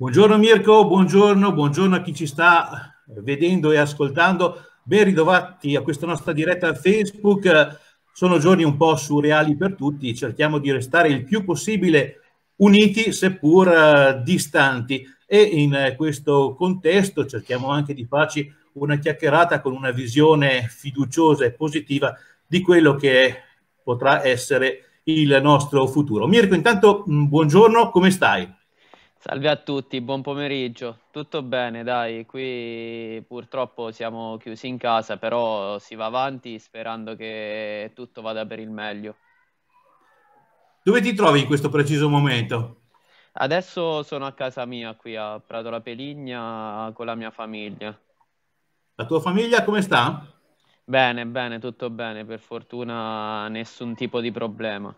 Buongiorno Mirko, buongiorno, buongiorno a chi ci sta vedendo e ascoltando. Ben ritrovati a questa nostra diretta Facebook. Sono giorni un po' surreali per tutti, cerchiamo di restare il più possibile uniti seppur uh, distanti e in uh, questo contesto cerchiamo anche di farci una chiacchierata con una visione fiduciosa e positiva di quello che è, potrà essere il nostro futuro. Mirko, intanto mh, mm, buongiorno, come stai? Salve a tutti, buon pomeriggio. Tutto bene, dai, qui purtroppo siamo chiusi in casa, però si va avanti sperando che tutto vada per il meglio. Dove ti trovi in questo preciso momento? Adesso sono a casa mia qui a Prato La Peligna con la mia famiglia. La tua famiglia come sta? Bene, bene, tutto bene, per fortuna nessun tipo di problema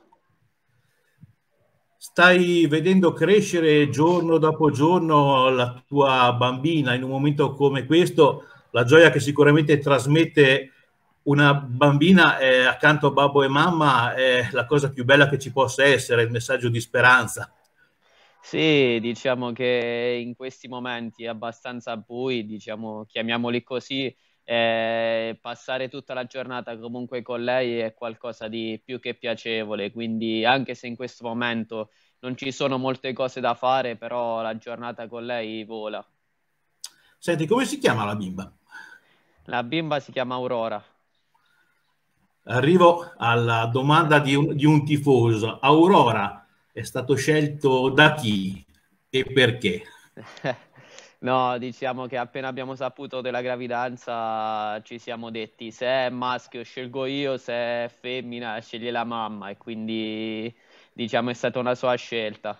stai vedendo crescere giorno dopo giorno la tua bambina in un momento come questo, la gioia che sicuramente trasmette una bambina eh, accanto a babbo e mamma è la cosa più bella che ci possa essere, il messaggio di speranza. Sì, diciamo che in questi momenti abbastanza bui, diciamo, chiamiamoli così, eh, passare tutta la giornata comunque con lei è qualcosa di più che piacevole, quindi anche se in questo momento non ci sono molte cose da fare, però la giornata con lei vola. Senti, come si chiama la bimba? La bimba si chiama Aurora. Arrivo alla domanda di un, di un tifoso. Aurora è stato scelto da chi e perché? No, diciamo che appena abbiamo saputo della gravidanza ci siamo detti se è maschio scelgo io, se è femmina sceglie la mamma e quindi diciamo è stata una sua scelta.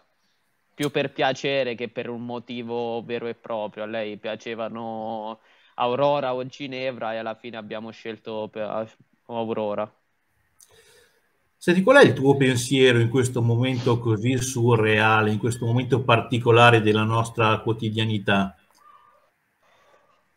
Più per piacere che per un motivo vero e proprio. A lei piacevano Aurora o Ginevra e alla fine abbiamo scelto Aurora. Senti, qual è il tuo pensiero in questo momento così surreale, in questo momento particolare della nostra quotidianità?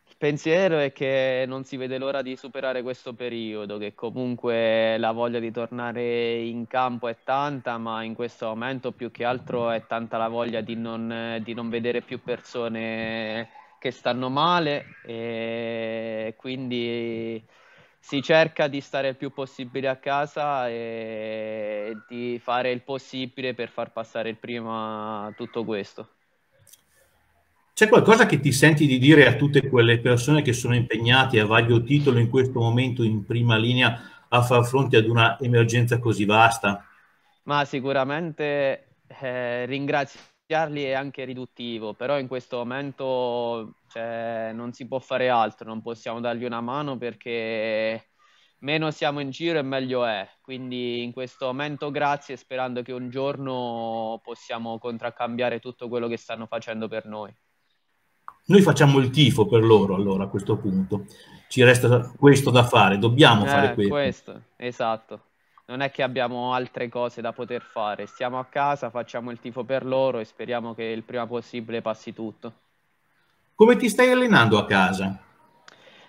Il pensiero è che non si vede l'ora di superare questo periodo, che comunque la voglia di tornare in campo è tanta, ma in questo momento più che altro è tanta la voglia di non, di non vedere più persone che stanno male e quindi si cerca di stare il più possibile a casa e di fare il possibile per far passare il prima tutto questo. C'è qualcosa che ti senti di dire a tutte quelle persone che sono impegnate a vario titolo in questo momento in prima linea a far fronte ad una emergenza così vasta? Ma sicuramente eh, ringrazio è anche riduttivo, però in questo momento cioè, non si può fare altro, non possiamo dargli una mano perché meno siamo in giro e meglio è. Quindi in questo momento grazie, sperando che un giorno possiamo contraccambiare tutto quello che stanno facendo per noi. Noi facciamo il tifo per loro allora a questo punto. Ci resta questo da fare, dobbiamo eh, fare questo. Questo, esatto non è che abbiamo altre cose da poter fare. Stiamo a casa, facciamo il tifo per loro e speriamo che il prima possibile passi tutto. Come ti stai allenando a casa?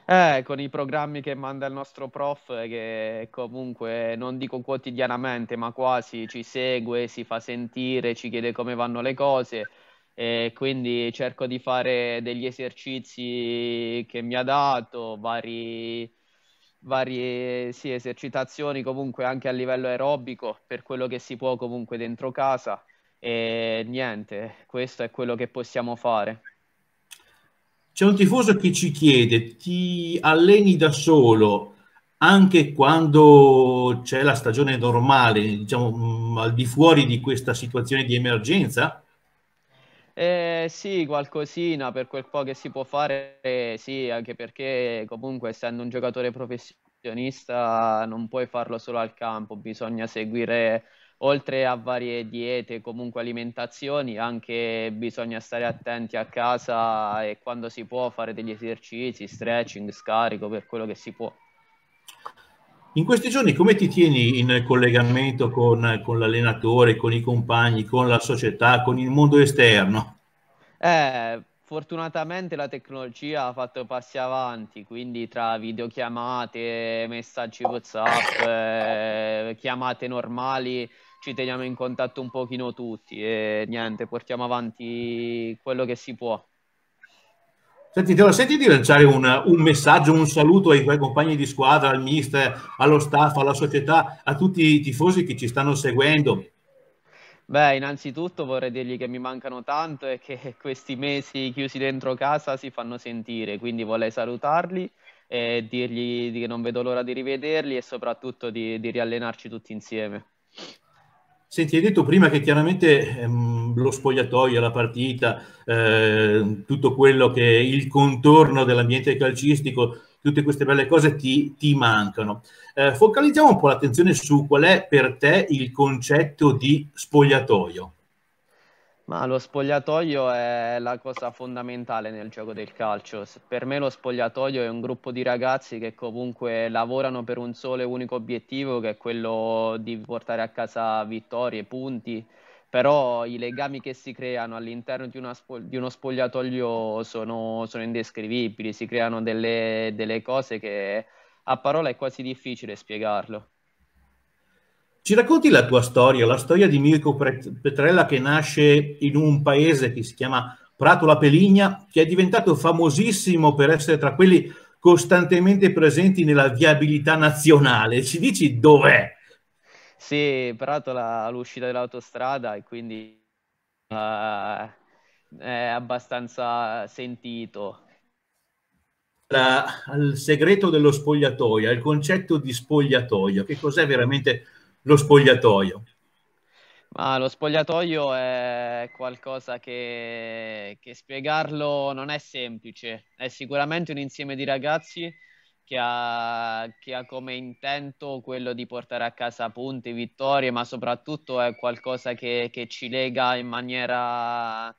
Eh, con i programmi che manda il nostro prof, eh, che comunque non dico quotidianamente, ma quasi ci segue, si fa sentire, ci chiede come vanno le cose. E quindi cerco di fare degli esercizi che mi ha dato, vari varie sì, esercitazioni comunque anche a livello aerobico per quello che si può comunque dentro casa e niente, questo è quello che possiamo fare. C'è un tifoso che ci chiede, ti alleni da solo anche quando c'è la stagione normale, diciamo mm, al di fuori di questa situazione di emergenza? Eh, sì, qualcosina per quel po' che si può fare, eh, sì, anche perché comunque essendo un giocatore professionista non puoi farlo solo al campo, bisogna seguire oltre a varie diete, comunque alimentazioni, anche bisogna stare attenti a casa e quando si può fare degli esercizi, stretching, scarico per quello che si può. In questi giorni come ti tieni in collegamento con, con, l'allenatore, con i compagni, con la società, con il mondo esterno? Eh, fortunatamente la tecnologia ha fatto passi avanti, quindi tra videochiamate, messaggi WhatsApp, eh, chiamate normali, ci teniamo in contatto un pochino tutti e niente, portiamo avanti quello che si può. Senti, Teo, senti di lanciare un, un, messaggio, un saluto ai tuoi compagni di squadra, al mister, allo staff, alla società, a tutti i tifosi che ci stanno seguendo. Beh, innanzitutto vorrei dirgli che mi mancano tanto e che questi mesi chiusi dentro casa si fanno sentire, quindi vorrei salutarli e dirgli che non vedo l'ora di rivederli e soprattutto di, di riallenarci tutti insieme. Senti, hai detto prima che chiaramente ehm, lo spogliatoio, la partita, eh, tutto quello che è il contorno dell'ambiente calcistico, tutte queste belle cose ti, ti mancano. Eh, focalizziamo un po' l'attenzione su qual è per te il concetto di spogliatoio. Ma lo spogliatoio è la cosa fondamentale nel gioco del calcio. Per me lo spogliatoio è un gruppo di ragazzi che comunque lavorano per un solo e unico obiettivo, che è quello di portare a casa vittorie, punti. Però i legami che si creano all'interno di, spo- di uno spogliatoio sono, sono, indescrivibili, si creano delle, delle cose che a parole è quasi difficile spiegarlo. Ci racconti la tua storia, la storia di Mirko Petrella che nasce in un paese che si chiama Prato La Peligna, che è diventato famosissimo per essere tra quelli costantemente presenti nella viabilità nazionale. Ci dici dov'è? Sì, Prato all'uscita dell'autostrada e quindi uh, è abbastanza sentito. La, al segreto dello spogliatoio, al concetto di spogliatoio, che cos'è veramente lo spogliatoio? Ma lo spogliatoio è qualcosa che, che spiegarlo non è semplice, è sicuramente un insieme di ragazzi che ha, che ha, come intento quello di portare a casa punti, vittorie, ma soprattutto è qualcosa che, che ci lega in maniera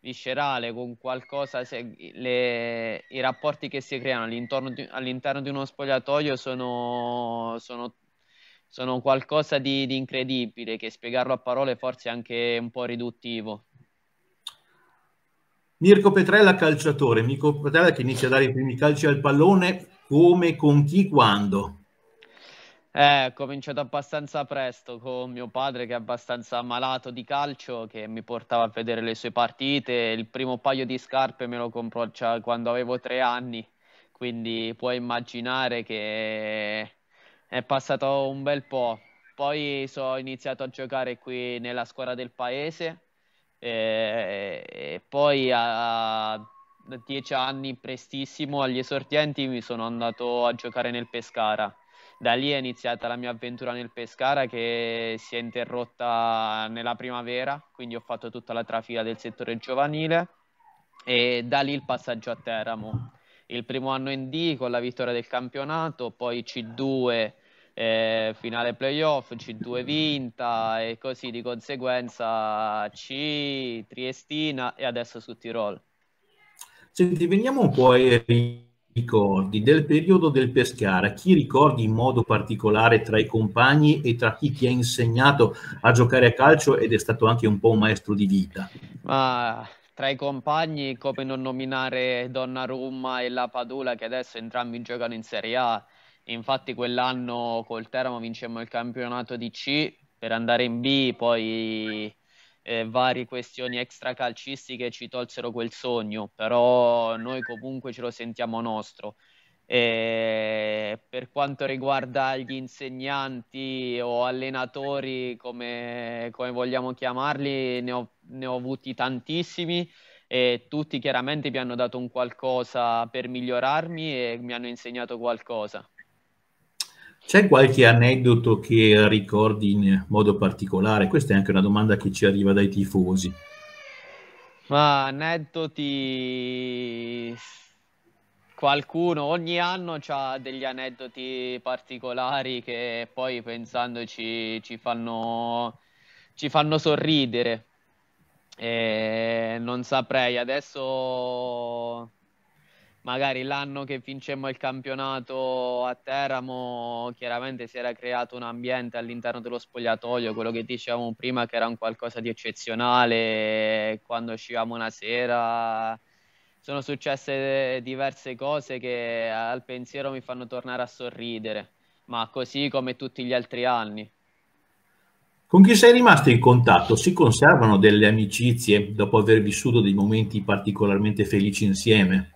viscerale, con qualcosa, se, le, i rapporti che si creano all'interno di, all'interno di uno spogliatoio sono, sono sono qualcosa di, di incredibile che spiegarlo a parole forse è anche un po' riduttivo. Mirko Petrella calciatore, Mirko Petrella che inizia a dare i primi calci al pallone, come, con chi, quando? Eh, ho cominciato abbastanza presto con mio padre che è abbastanza malato di calcio, che mi portava a vedere le sue partite. Il primo paio di scarpe me lo comprò quando avevo tre anni, quindi puoi immaginare che è passato un bel po'. Poi ho iniziato a giocare qui nella squadra del paese e, eh, e poi a dieci anni prestissimo agli esordienti mi sono andato a giocare nel Pescara. Da lì è iniziata la mia avventura nel Pescara che si è interrotta nella primavera, quindi ho fatto tutta la trafila del settore giovanile e da lì il passaggio a Teramo il primo anno in D con la vittoria del campionato, poi C2 eh, finale playoff, C2 vinta e così di conseguenza C, Triestina e adesso su Tirol. Senti, veniamo un po' ai ricordi del periodo del Pescara. Chi ricordi in modo particolare tra i compagni e tra chi ti ha insegnato a giocare a calcio ed è stato anche un po' un maestro di vita? Ma tra i compagni come non nominare Donnarumma e la Padula che adesso entrambi giocano in Serie A. Infatti quell'anno col Teramo vincemmo il campionato di C per andare in B, poi eh, varie questioni extracalcistiche ci tolsero quel sogno, però noi comunque ce lo sentiamo nostro. E eh, per quanto riguarda gli insegnanti o allenatori, come, come vogliamo chiamarli, ne ho, ne ho, avuti tantissimi e tutti chiaramente mi hanno dato un qualcosa per migliorarmi e mi hanno insegnato qualcosa. C'è qualche aneddoto che ricordi in modo particolare? Questa è anche una domanda che ci arriva dai tifosi. Ma aneddoti qualcuno ogni anno ha degli aneddoti particolari che poi pensandoci ci fanno, ci fanno sorridere. E non saprei adesso magari l'anno che vincemmo il campionato a Teramo, chiaramente si era creato un ambiente all'interno dello spogliatoio, quello che dicevamo prima che era un qualcosa di eccezionale, quando uscivamo una sera sono successe eh, diverse cose che eh, al pensiero mi fanno tornare a sorridere, ma così come tutti gli altri anni. Con chi sei rimasto in contatto? Si conservano delle amicizie dopo aver vissuto dei momenti particolarmente felici insieme?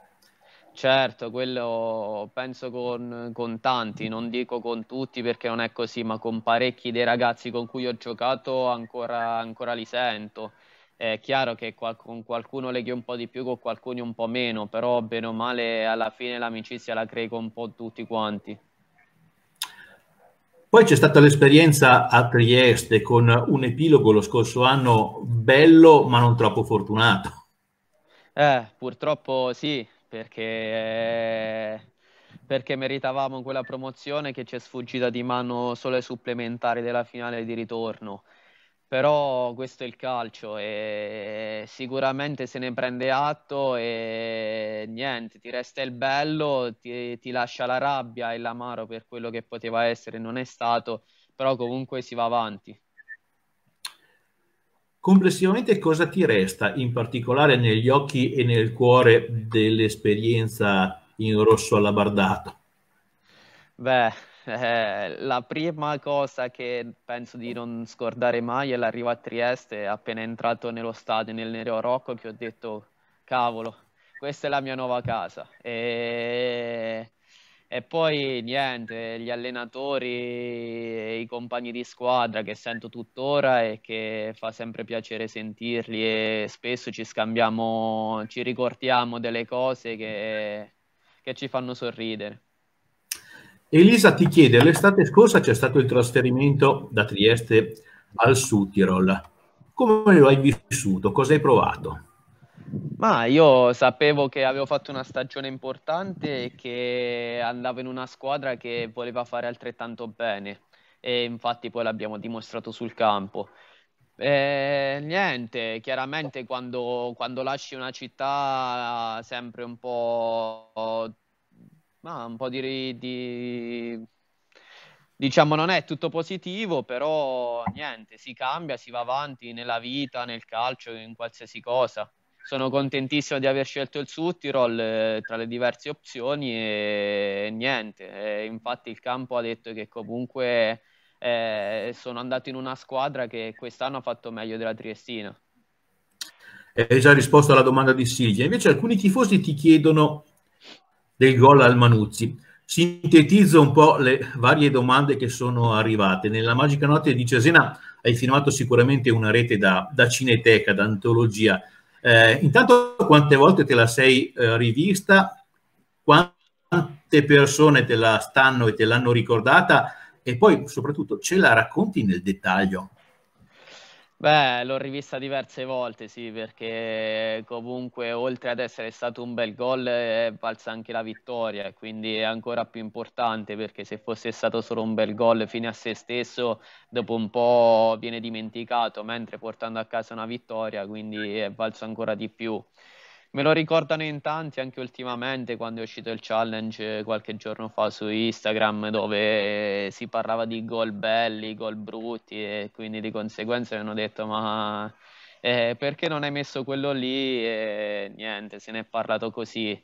Certo, quello penso con, con, tanti, non dico con tutti perché non è così, ma con parecchi dei ragazzi con cui ho giocato ancora, ancora li sento. È chiaro che qual- con qualcuno leghi un po' di più, con qualcuno un po' meno, però bene o male alla fine l'amicizia la crei con un po' tutti quanti. Poi c'è stata l'esperienza a Trieste con un epilogo lo scorso anno bello ma non troppo fortunato. Eh, purtroppo sì, perché, perché meritavamo quella promozione che ci è sfuggita di mano solo ai supplementari della finale di ritorno però questo è il calcio e sicuramente se ne prende atto e niente, ti resta il bello, ti, ti lascia la rabbia e l'amaro per quello che poteva essere, non è stato, però comunque si va avanti. Complessivamente cosa ti resta in particolare negli occhi e nel cuore dell'esperienza in rosso alla bardata? Beh, eh, la prima cosa che penso di non scordare mai è l'arrivo a Trieste, appena entrato nello stadio, nel Nero Rocco, che ho detto, cavolo, questa è la mia nuova casa. E... E poi niente, gli allenatori, i compagni di squadra che sento tuttora e che fa sempre piacere sentirli e spesso ci scambiamo, ci ricordiamo delle cose che, che ci fanno sorridere. Elisa ti chiede, l'estate scorsa c'è stato il trasferimento da Trieste al Sud Tirol. Come lo hai vissuto? Cosa hai provato? Ma io sapevo che avevo fatto una stagione importante e che andavo in una squadra che voleva fare altrettanto bene e infatti poi l'abbiamo dimostrato sul campo. E niente, chiaramente quando, quando lasci una città sempre un po' Ma un po' di, di, diciamo non è tutto positivo, però niente, si cambia, si va avanti nella vita, nel calcio, in qualsiasi cosa. Sono contentissimo di aver scelto il Suttirol eh, tra le diverse opzioni e, e niente. E infatti il campo ha detto che comunque eh, sono andato in una squadra che quest'anno ha fatto meglio della Triestina. Hai già risposto alla domanda di Silvia. Invece alcuni tifosi ti chiedono del gol al Manuzzi. Sintetizzo un po' le varie domande che sono arrivate. Nella magica notte di Cesena hai firmato sicuramente una rete da, da cineteca, da antologia. Eh, intanto quante volte te la sei eh, rivista? Quante persone te la stanno e te l'hanno ricordata? E poi soprattutto ce la racconti nel dettaglio? Beh, l'ho rivista diverse volte, sì, perché comunque oltre ad essere stato un bel gol è valsa anche la vittoria quindi è ancora più importante perché se fosse stato solo un bel gol fine a se stesso, dopo un po' viene dimenticato, mentre portando a casa una vittoria, quindi è valso ancora di più. Me lo ricordano in tanti anche ultimamente quando è uscito il challenge qualche giorno fa su Instagram dove si parlava di gol belli, gol brutti e quindi di conseguenza mi hanno detto ma eh, perché non hai messo quello lì e niente, se ne è parlato così.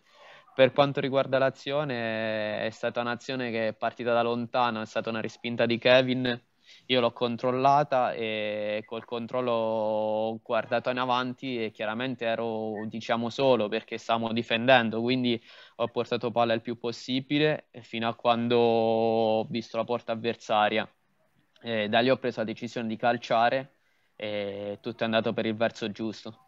Per quanto riguarda l'azione è stata un'azione che è partita da lontano, è stata una respinta di Kevin io l'ho controllata e col controllo ho guardato in avanti e chiaramente ero, diciamo, solo perché stavamo difendendo, quindi ho portato palla il più possibile fino a quando ho visto la porta avversaria. E da lì ho preso la decisione di calciare e tutto è andato per il verso giusto.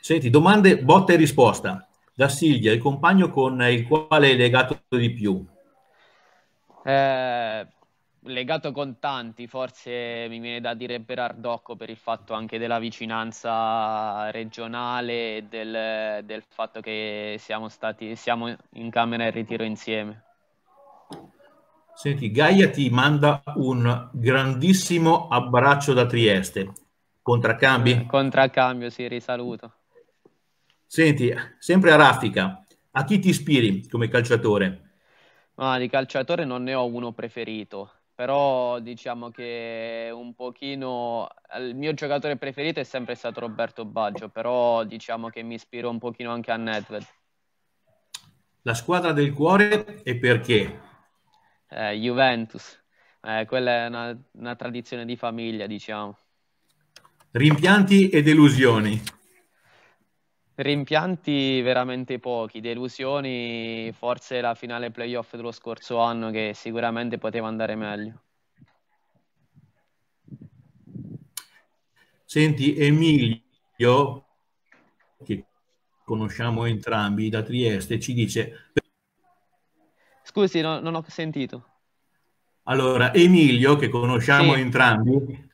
Senti, domande, botta e risposta. Da Silvia, il compagno con il quale hai legato di più? Eh, legato con tanti, forse mi viene da dire Berardocco per il fatto anche della vicinanza regionale e del, del, fatto che siamo, stati, siamo in camera in ritiro insieme. Senti, Gaia ti manda un grandissimo abbraccio da Trieste. Contraccambi? Eh, contraccambio, sì, risaluto. Senti, sempre a raffica, a chi ti ispiri come calciatore? Ma di calciatore non ne ho uno preferito però diciamo che un pochino eh, il mio giocatore preferito è sempre stato Roberto Baggio, però diciamo che mi ispiro un pochino anche a Nedved. La squadra del cuore e perché? Eh, Juventus, eh, quella è una, una tradizione di famiglia, diciamo. Rimpianti e delusioni. Rimpianti veramente pochi, delusioni forse la finale playoff dello scorso anno che sicuramente poteva andare meglio. Senti Emilio, che conosciamo entrambi da Trieste, ci dice... Scusi, no, non ho sentito. Allora, Emilio, che conosciamo sì. entrambi,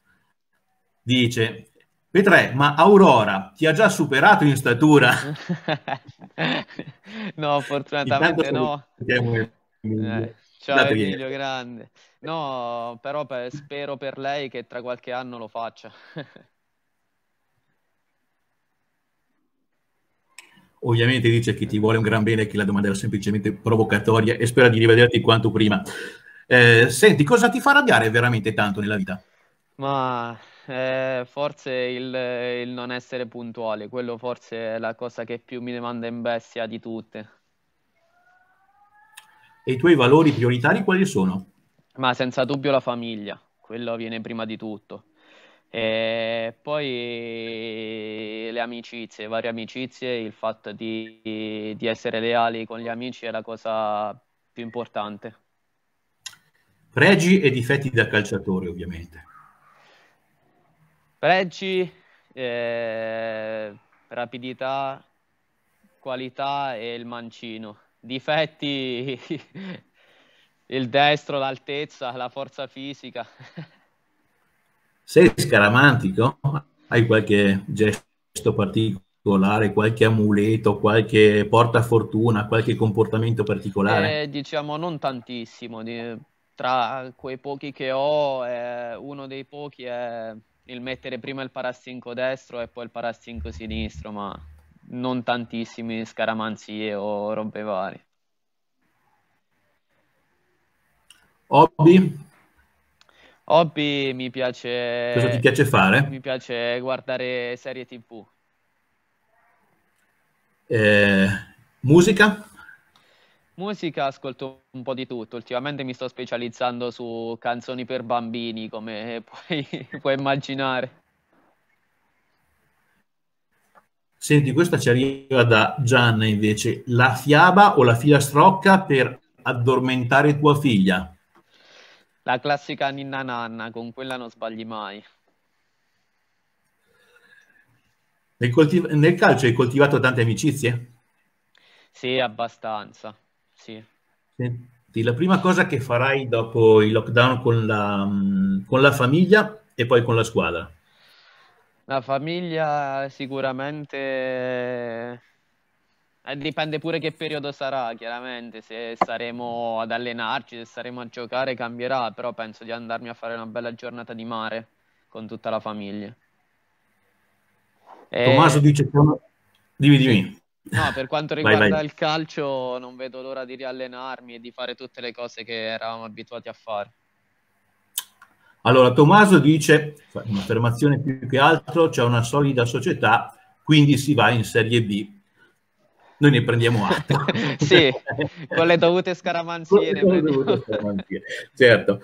dice Petre, ma Aurora ti ha già superato in statura? no, fortunatamente no. Eh, ciao Emilio, grande. No, però per, spero per lei che tra qualche anno lo faccia. Ovviamente dice che ti vuole un gran bene che la domanda era semplicemente provocatoria e spera di rivederti quanto prima. Eh, senti, cosa ti fa arrabbiare veramente tanto nella vita? Ma eh, forse il, il, non essere puntuali, quello forse è la cosa che più mi manda in bestia di tutte. E i tuoi valori prioritari quali sono? Ma senza dubbio la famiglia, quello viene prima di tutto. E poi le amicizie, varie amicizie, il fatto di, di essere leali con gli amici è la cosa più importante. Pregi e difetti da calciatore, ovviamente. Pregi, eh, rapidità, qualità e il mancino. Difetti, il destro, l'altezza, la forza fisica. Sei scaramantico? Hai qualche gesto particolare, qualche amuleto, qualche portafortuna, qualche comportamento particolare? Eh, diciamo non tantissimo. Tra quei pochi che ho, eh, uno dei pochi è il mettere prima il parastinco destro e poi il parastinco sinistro, ma non tantissime scaramanzie o robe varie. Hobby? Hobby mi piace... Cosa ti piace fare? Mi piace guardare serie tv. Eh, musica? Musica ascolto un po' di tutto, ultimamente mi sto specializzando su canzoni per bambini, come puoi, puoi immaginare. Senti, questa ci arriva da Gianna invece, la fiaba o la filastrocca per addormentare tua figlia? La classica ninna nanna, con quella non sbagli mai. Nel, coltiv- nel calcio hai coltivato tante amicizie? Sì, abbastanza. Sì. Senti, la prima cosa che farai dopo il lockdown con la, con la famiglia e poi con la squadra? La famiglia sicuramente eh, dipende pure che periodo sarà, chiaramente, se saremo ad allenarci, se saremo a giocare cambierà, però penso di andarmi a fare una bella giornata di mare con tutta la famiglia. E... Tommaso dice... Dimmi, dimmi. No, per quanto riguarda vai, vai. il calcio, non vedo l'ora di riallenarmi e di fare tutte le cose che eravamo abituati a fare. Allora, Tommaso dice, un'affermazione più che altro, c'è una solida società, quindi si va in Serie B. Noi ne prendiamo atto. sì, con le dovute scaramanzine. Con le dovute scaramanzine. certo.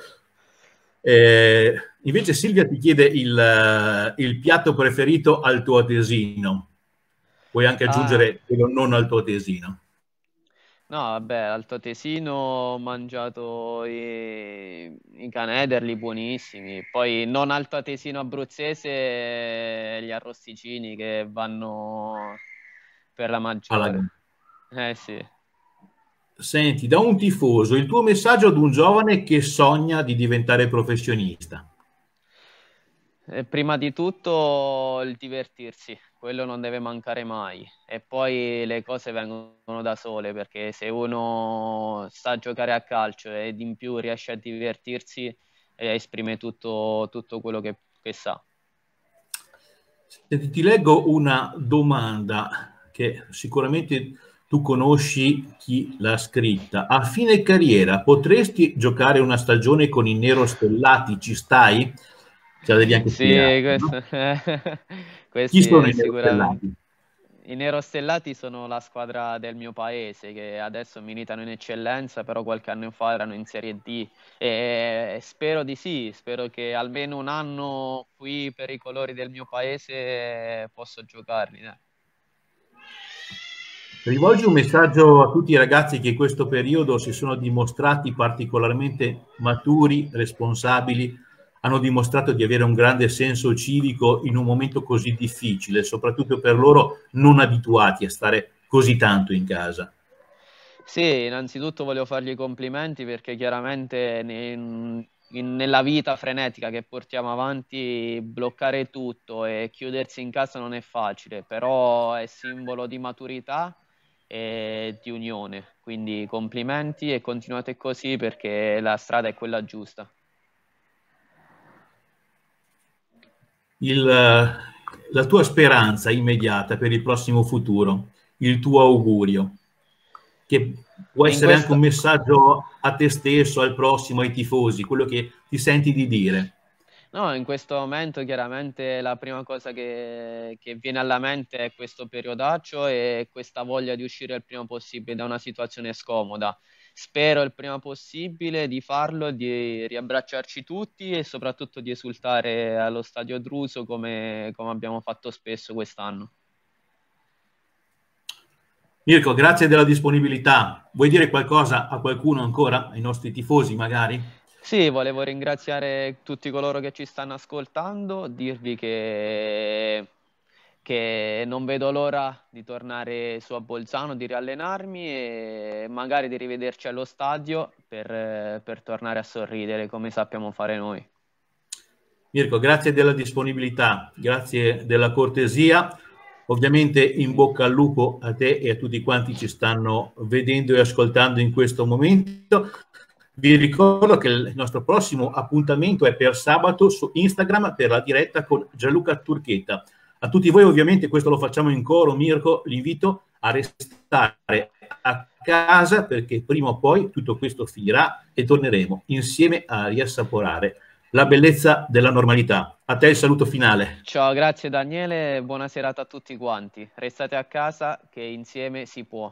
Eh, invece Silvia ti chiede il, eh, il piatto preferito al tuo tesino puoi anche ah. aggiungere quello al tuo tesino. No, vabbè, altoatesino ho mangiato i, i canederli buonissimi, poi non altoatesino abruzzese eh, gli arrosticini che vanno per la maggiore. Alla... Eh sì. Senti, da un tifoso, il tuo messaggio ad un giovane che sogna di diventare professionista? Eh, prima di tutto il divertirsi quello non deve mancare mai. E poi le cose vengono da sole perché se uno sa giocare a calcio ed in più riesce a divertirsi, eh, esprime tutto, tutto quello che, che sa. Senti, ti leggo una domanda che sicuramente tu conosci chi l'ha scritta. A fine carriera potresti giocare una stagione con i nero stellati? Ci stai? Ce la devi anche Sì, spiegare, questo... No? Eh, questi Chi sono sicuramente... I Nerostellati sono la squadra del mio paese che adesso militano in eccellenza, però qualche anno fa erano in Serie D e spero di sì, spero che almeno un anno qui per i colori del mio paese posso giocarli. Eh. Rivolgi un messaggio a tutti i ragazzi che in questo periodo si sono dimostrati particolarmente maturi, responsabili, hanno dimostrato di avere un grande senso civico in un momento così difficile, soprattutto per loro non abituati a stare così tanto in casa. Sì, innanzitutto voglio fargli i complimenti perché chiaramente in, in, nella vita frenetica che portiamo avanti bloccare tutto e chiudersi in casa non è facile, però è simbolo di maturità e di unione. Quindi complimenti e continuate così perché la strada è quella giusta. il, eh, la tua speranza immediata per il prossimo futuro, il tuo augurio, che può essere questo... anche un messaggio a te stesso, al prossimo, ai tifosi, quello che ti senti di dire. No, in questo momento chiaramente la prima cosa che, che, viene alla mente è questo periodaccio e questa voglia di uscire il prima possibile da una situazione scomoda spero il prima possibile di farlo, di riabbracciarci tutti e soprattutto di esultare allo stadio Druso come, come abbiamo fatto spesso quest'anno. Mirko, grazie della disponibilità. Vuoi dire qualcosa a qualcuno ancora, ai nostri tifosi magari? Sì, volevo ringraziare tutti coloro che ci stanno ascoltando, dirvi che che non vedo l'ora di tornare su a Bolzano, di riallenarmi e magari di rivederci allo stadio per, per tornare a sorridere come sappiamo fare noi. Mirko, grazie della disponibilità, grazie della cortesia. Ovviamente in bocca al lupo a te e a tutti quanti ci stanno vedendo e ascoltando in questo momento. Vi ricordo che il nostro prossimo appuntamento è per sabato su Instagram per la diretta con Gianluca Turchetta. A tutti voi ovviamente, questo lo facciamo in coro, Mirko, l'invito a restare a casa perché prima o poi tutto questo finirà e torneremo insieme a riassaporare la bellezza della normalità. A te il saluto finale. Ciao, grazie Daniele, buona serata a tutti quanti. Restate a casa che insieme si può.